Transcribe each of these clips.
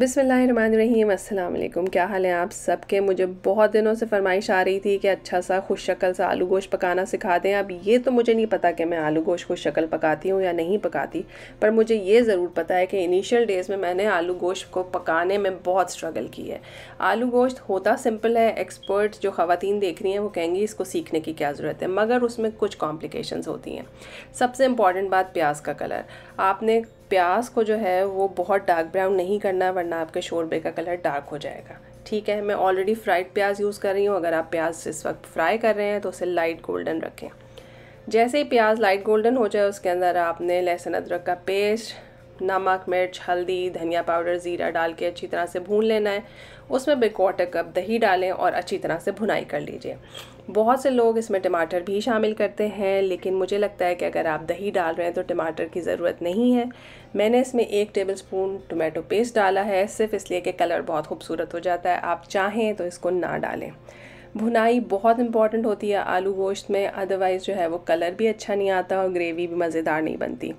बिसमीम अल्लाम क्या हाल है आप सबके मुझे बहुत दिनों से फरमाइश आ रही थी कि अच्छा सा खुश शक्ल सा आलू गोश पकाना सिखा दें अब ये तो मुझे नहीं पता कि मैं आलू गोश खुश शक्ल पकाती हूँ या नहीं पकाती पर मुझे ये ज़रूर पता है कि इनिशियल डेज़ में मैंने आलू गोश को पकाने में बहुत स्ट्रगल की है आलू गोश्त होता सिंपल है एक्सपर्ट जो ख़वान देख रही हैं वो कहेंगी इसको सीखने की क्या ज़रूरत है मगर उसमें कुछ कॉम्प्लिकेशन होती हैं सबसे इंपॉर्टेंट बात प्याज का कलर आपने प्याज को जो है वो बहुत डार्क ब्राउन नहीं करना वरना आपके शोरबे का कलर डार्क हो जाएगा ठीक है मैं ऑलरेडी फ्राइड प्याज यूज़ कर रही हूँ अगर आप प्याज इस वक्त फ्राई कर रहे हैं तो उसे लाइट गोल्डन रखें जैसे ही प्याज लाइट गोल्डन हो जाए उसके अंदर आपने लहसुन अदरक का पेस्ट नमक मिर्च हल्दी धनिया पाउडर ज़ीरा डाल के अच्छी तरह से भून लेना है उसमें बे क्वार्टर कप दही डालें और अच्छी तरह से भुनाई कर लीजिए बहुत से लोग इसमें टमाटर भी शामिल करते हैं लेकिन मुझे लगता है कि अगर आप दही डाल रहे हैं तो टमाटर की ज़रूरत नहीं है मैंने इसमें एक टेबल स्पून टोमेटो पेस्ट डाला है सिर्फ इसलिए कि कलर बहुत खूबसूरत हो जाता है आप चाहें तो इसको ना डालें भुनाई बहुत इंपॉर्टेंट होती है आलू गोश्त में अदरवाइज़ जो है वो कलर भी अच्छा नहीं आता और ग्रेवी भी मज़ेदार नहीं बनती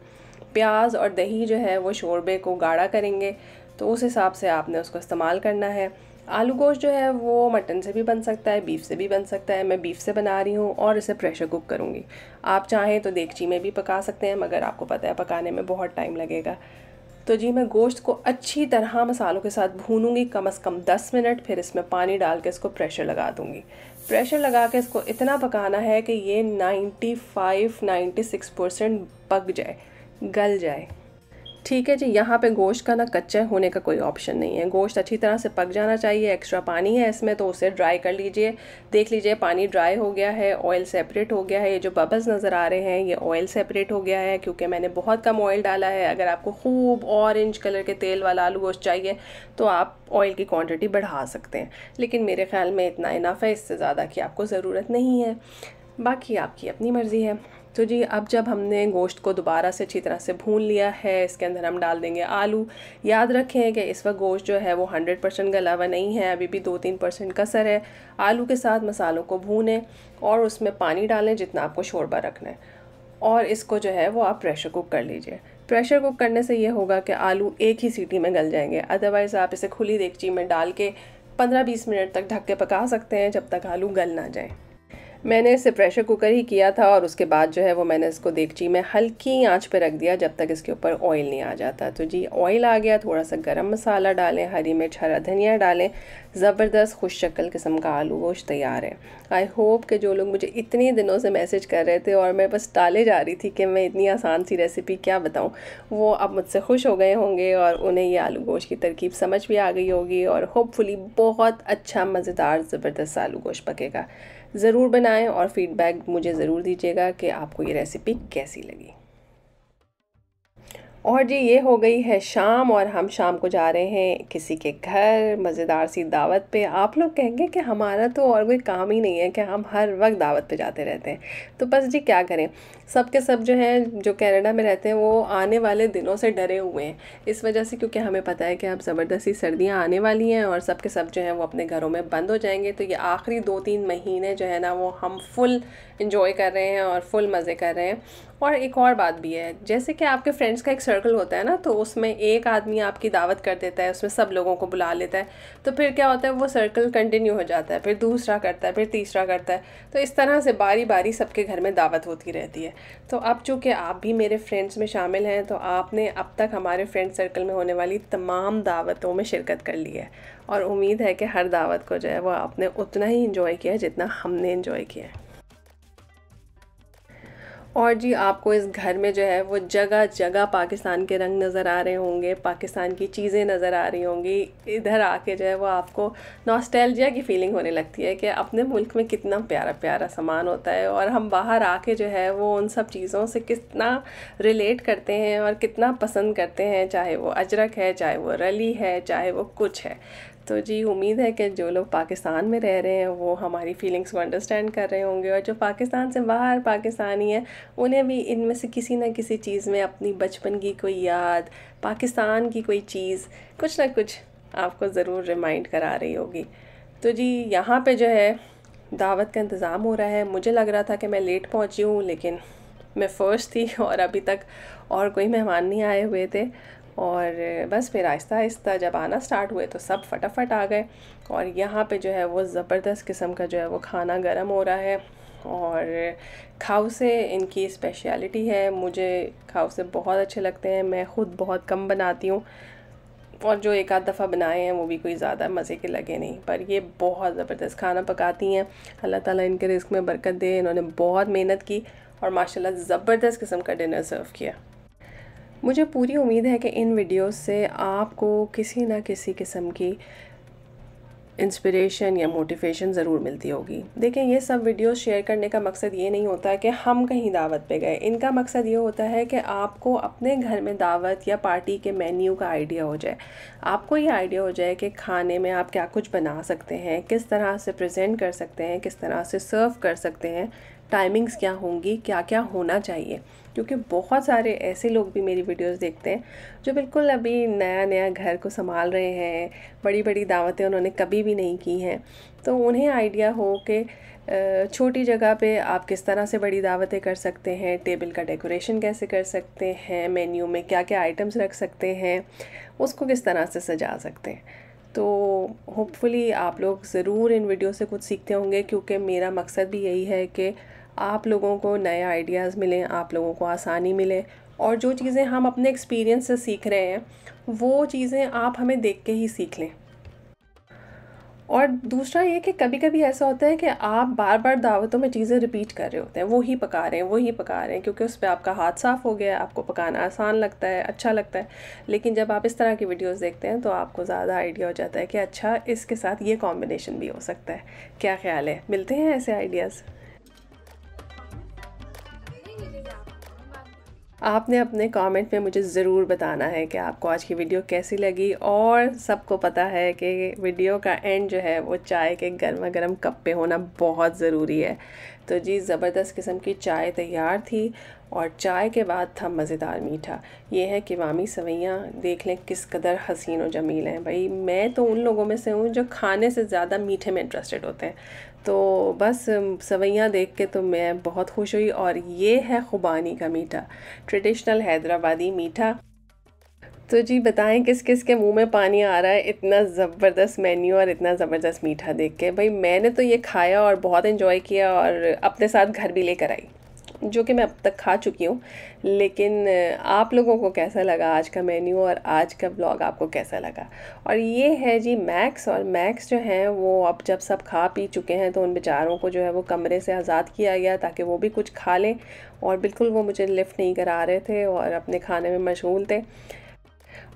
प्याज और दही जो है वो शोरबे को गाढ़ा करेंगे तो उस हिसाब से आपने उसको इस्तेमाल करना है आलू गोश्त जो है वो मटन से भी बन सकता है बीफ से भी बन सकता है मैं बीफ से बना रही हूँ और इसे प्रेशर कुक करूँगी आप चाहें तो देगची में भी पका सकते हैं मगर आपको पता है पकाने में बहुत टाइम लगेगा तो जी मैं गोश्त को अच्छी तरह मसालों के साथ भूनूंगी कम अज़ कम 10 मिनट फिर इसमें पानी डाल के इसको प्रेशर लगा दूंगी प्रेशर लगा के इसको इतना पकाना है कि ये 95-96 परसेंट पक जाए गल जाए ठीक है जी यहाँ पे गोश्त का ना कच्चा होने का कोई ऑप्शन नहीं है गोश्त अच्छी तरह से पक जाना चाहिए एक्स्ट्रा पानी है इसमें तो उसे ड्राई कर लीजिए देख लीजिए पानी ड्राई हो गया है ऑयल सेपरेट हो गया है ये जो बबल्स नज़र आ रहे हैं ये ऑयल सेपरेट हो गया है क्योंकि मैंने बहुत कम ऑयल डाला है अगर आपको खूब ऑरेंज कलर के तेल वाला आलू गोश्त चाहिए तो आप ऑयल की क्वान्टिटी बढ़ा सकते हैं लेकिन मेरे ख्याल में इतना इनाफ है इससे ज़्यादा की आपको ज़रूरत नहीं है बाकी आपकी अपनी मर्ज़ी है तो जी अब जब हमने गोश्त को दोबारा से अच्छी तरह से भून लिया है इसके अंदर हम डाल देंगे आलू याद रखें कि इस वक्त गोश्त जो है वो हंड्रेड परसेंट का हुआ नहीं है अभी भी दो तीन परसेंट कसर है आलू के साथ मसालों को भूनें और उसमें पानी डालें जितना आपको शोरबा रखना है और इसको जो है वो आप प्रेशर कुक कर लीजिए प्रेशर कुक करने से ये होगा कि आलू एक ही सीटी में गल जाएंगे अदरवाइज़ आप इसे खुली देगची में डाल के पंद्रह बीस मिनट तक ढक के पका सकते हैं जब तक आलू गल ना जाए मैंने इसे प्रेशर कुकर ही किया था और उसके बाद जो है वो मैंने इसको ची में हल्की आंच पे रख दिया जब तक इसके ऊपर ऑयल नहीं आ जाता तो जी ऑयल आ गया थोड़ा सा गरम मसाला डालें हरी मिर्च हरा धनिया डालें ज़बरदस्त खुश शक्ल किस्म का आलू गोश्त तैयार है आई होप कि जो लोग मुझे इतने दिनों से मैसेज कर रहे थे और मैं बस टाले जा रही थी कि मैं इतनी आसान सी रेसिपी क्या बताऊँ वो अब मुझसे खुश हो गए होंगे और उन्हें ये आलू गोश्त की तरकीब समझ भी आ गई होगी और होपफुली बहुत अच्छा मज़ेदार ज़बरदस्त आलू गोश्त पकेगा ज़रूर बना बनाएं और फीडबैक मुझे ज़रूर दीजिएगा कि आपको ये रेसिपी कैसी लगी और जी ये हो गई है शाम और हम शाम को जा रहे हैं किसी के घर मज़ेदार सी दावत पे आप लोग कहेंगे कि हमारा तो और कोई काम ही नहीं है कि हम हर वक्त दावत पे जाते रहते हैं तो बस जी क्या करें सब के सब जो हैं जो कनाडा में रहते हैं वो आने वाले दिनों से डरे हुए हैं इस वजह से क्योंकि हमें पता है कि अब ज़बरदस्ती सर्दियाँ आने वाली हैं और सब के सब जो हैं वो अपने घरों में बंद हो जाएंगे तो ये आखिरी दो तीन महीने जो है ना वो हम फुल इन्जॉय कर रहे हैं और फुल मज़े कर रहे हैं और एक और बात भी है जैसे कि आपके फ्रेंड्स का एक सर्कल होता है ना तो उसमें एक आदमी आपकी दावत कर देता है उसमें सब लोगों को बुला लेता है तो फिर क्या होता है वो सर्कल कंटिन्यू हो जाता है फिर दूसरा करता है फिर तीसरा करता है तो इस तरह से बारी बारी सबके घर में दावत होती रहती है तो अब चूँकि आप भी मेरे फ्रेंड्स में शामिल हैं तो आपने अब तक हमारे फ्रेंड सर्कल में होने वाली तमाम दावतों में शिरकत कर ली है और उम्मीद है कि हर दावत को जो है वो आपने उतना ही इन्जॉय किया जितना हमने इन्जॉय किया है और जी आपको इस घर में जो है वो जगह जगह पाकिस्तान के रंग नज़र आ रहे होंगे पाकिस्तान की चीज़ें नज़र आ रही होंगी इधर आके जो है वो आपको नॉस्टैल्जिया की फीलिंग होने लगती है कि अपने मुल्क में कितना प्यारा प्यारा सामान होता है और हम बाहर आके जो है वो उन सब चीज़ों से कितना रिलेट करते हैं और कितना पसंद करते हैं चाहे वो अजरक है चाहे वो रली है चाहे वो कुछ है तो जी उम्मीद है कि जो लोग पाकिस्तान में रह रहे हैं वो हमारी फीलिंग्स को अंडरस्टैंड कर रहे होंगे और जो पाकिस्तान से बाहर पाकिस्तानी हैं उन्हें भी इनमें से किसी ना किसी चीज़ में अपनी बचपन की कोई याद पाकिस्तान की कोई चीज़ कुछ ना कुछ आपको ज़रूर रिमाइंड करा रही होगी तो जी यहाँ पे जो है दावत का इंतज़ाम हो रहा है मुझे लग रहा था कि मैं लेट पहुँची हूँ लेकिन मैं फ़र्स्ट थी और अभी तक और कोई मेहमान नहीं आए हुए थे और बस फिर आहिस्ता आहिस्ता जब आना स्टार्ट हुए तो सब फटाफट आ गए और यहाँ पे जो है वो ज़बरदस्त किस्म का जो है वो खाना गर्म हो रहा है और खाव से इनकी स्पेशलिटी है मुझे खाव से बहुत अच्छे लगते हैं मैं ख़ुद बहुत कम बनाती हूँ और जो एक आध दफ़ा बनाए हैं वो भी कोई ज़्यादा मज़े के लगे नहीं पर ये बहुत ज़बरदस्त खाना पकाती हैं अल्लाह ताला इनके रिस्क में बरकत दे इन्होंने बहुत मेहनत की और माशाल्लाह ज़बरदस्त किस्म का डिनर सर्व किया मुझे पूरी उम्मीद है कि इन वीडियोस से आपको किसी ना किसी किस्म की इंस्पिरेशन या मोटिवेशन ज़रूर मिलती होगी देखें ये सब वीडियोस शेयर करने का मकसद ये नहीं होता कि हम कहीं दावत पे गए इनका मकसद ये होता है कि आपको अपने घर में दावत या पार्टी के मेन्यू का आइडिया हो जाए आपको ये आइडिया हो जाए कि खाने में आप क्या कुछ बना सकते हैं किस तरह से प्रेजेंट कर सकते हैं किस तरह से सर्व कर सकते हैं टाइमिंग्स क्या होंगी क्या क्या होना चाहिए क्योंकि बहुत सारे ऐसे लोग भी मेरी वीडियोस देखते हैं जो बिल्कुल अभी नया नया घर को संभाल रहे हैं बड़ी बड़ी दावतें उन्होंने कभी भी नहीं की हैं तो उन्हें आइडिया हो कि छोटी जगह पे आप किस तरह से बड़ी दावतें कर सकते हैं टेबल का डेकोरेशन कैसे कर सकते हैं मेन्यू में क्या क्या आइटम्स रख सकते हैं उसको किस तरह से सजा सकते हैं तो होपफुली आप लोग ज़रूर इन वीडियो से कुछ सीखते होंगे क्योंकि मेरा मकसद भी यही है कि आप लोगों को नए आइडियाज़ मिलें आप लोगों को आसानी मिले और जो चीज़ें हम अपने एक्सपीरियंस से सीख रहे हैं वो चीज़ें आप हमें देख के ही सीख लें और दूसरा ये कि कभी कभी ऐसा होता है कि आप बार बार दावतों में चीज़ें रिपीट कर रहे होते हैं वही पका रहे हैं वही पका रहे हैं क्योंकि उस पर आपका हाथ साफ़ हो गया आपको पकाना आसान लगता है अच्छा लगता है लेकिन जब आप इस तरह की वीडियोस देखते हैं तो आपको ज़्यादा आइडिया हो जाता है कि अच्छा इसके साथ ये कॉम्बिनेशन भी हो सकता है क्या ख्याल है मिलते हैं ऐसे आइडियाज़ आपने अपने कमेंट में मुझे ज़रूर बताना है कि आपको आज की वीडियो कैसी लगी और सबको पता है कि वीडियो का एंड जो है वो चाय के गर्मा गर्म कप पे होना बहुत ज़रूरी है तो जी ज़बरदस्त किस्म की चाय तैयार थी और चाय के बाद था मज़ेदार मीठा ये है कि वामी सवैयाँ देख लें किस कदर हसीन और जमील हैं भाई मैं तो उन लोगों में से हूँ जो खाने से ज़्यादा मीठे में इंटरेस्टेड होते हैं तो बस सवैयाँ देख के तो मैं बहुत खुश हुई और ये है ख़ुबानी का मीठा ट्रेडिशनल हैदराबादी मीठा तो जी बताएं किस किस के मुंह में पानी आ रहा है इतना ज़बरदस्त मेन्यू और इतना ज़बरदस्त मीठा देख के भाई मैंने तो ये खाया और बहुत इन्जॉय किया और अपने साथ घर भी लेकर आई जो कि मैं अब तक खा चुकी हूँ लेकिन आप लोगों को कैसा लगा आज का मेन्यू और आज का ब्लॉग आपको कैसा लगा और ये है जी मैक्स और मैक्स जो हैं वो अब जब सब खा पी चुके हैं तो उन बेचारों को जो है वो कमरे से आज़ाद किया गया ताकि वो भी कुछ खा लें और बिल्कुल वो मुझे लिफ्ट नहीं करा रहे थे और अपने खाने में मशगूल थे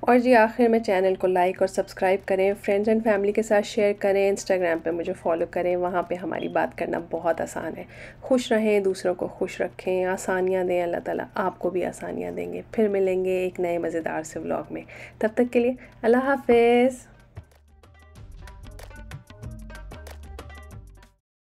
और जी आखिर में चैनल को लाइक और सब्सक्राइब करें फ्रेंड्स एंड फैमिली के साथ शेयर करें इंस्टाग्राम पे मुझे फॉलो करें वहाँ पे हमारी बात करना बहुत आसान है खुश रहें दूसरों को खुश रखें आसानियाँ दें अल्लाह ताला आपको भी आसानियाँ देंगे फिर मिलेंगे एक नए मज़ेदार से व्लॉग में तब तक के लिए अल्लाह हाफिज़